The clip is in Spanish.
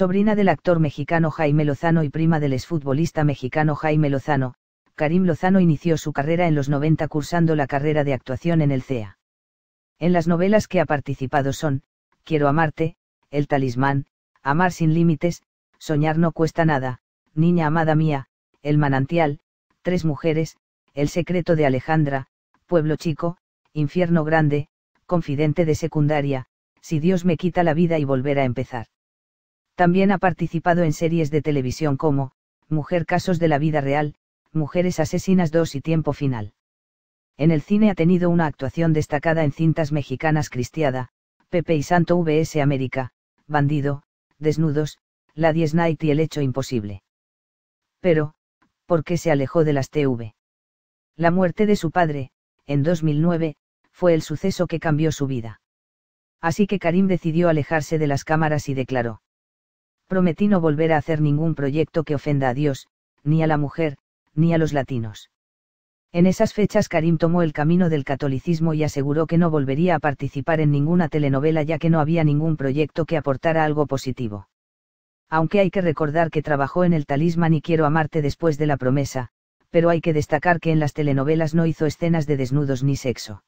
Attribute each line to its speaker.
Speaker 1: sobrina del actor mexicano Jaime Lozano y prima del exfutbolista mexicano Jaime Lozano, Karim Lozano inició su carrera en los 90 cursando la carrera de actuación en el CEA. En las novelas que ha participado son, Quiero amarte, El talismán, Amar sin límites, Soñar no cuesta nada, Niña amada mía, El manantial, Tres mujeres, El secreto de Alejandra, Pueblo chico, Infierno grande, Confidente de secundaria, Si Dios me quita la vida y volver a empezar. También ha participado en series de televisión como, Mujer Casos de la Vida Real, Mujeres Asesinas 2 y Tiempo Final. En el cine ha tenido una actuación destacada en cintas mexicanas Cristiada, Pepe y Santo VS América, Bandido, Desnudos, La Diez Night y El Hecho Imposible. Pero, ¿por qué se alejó de las TV? La muerte de su padre, en 2009, fue el suceso que cambió su vida. Así que Karim decidió alejarse de las cámaras y declaró. Prometí no volver a hacer ningún proyecto que ofenda a Dios, ni a la mujer, ni a los latinos. En esas fechas Karim tomó el camino del catolicismo y aseguró que no volvería a participar en ninguna telenovela ya que no había ningún proyecto que aportara algo positivo. Aunque hay que recordar que trabajó en el talismán y quiero amarte después de la promesa, pero hay que destacar que en las telenovelas no hizo escenas de desnudos ni sexo.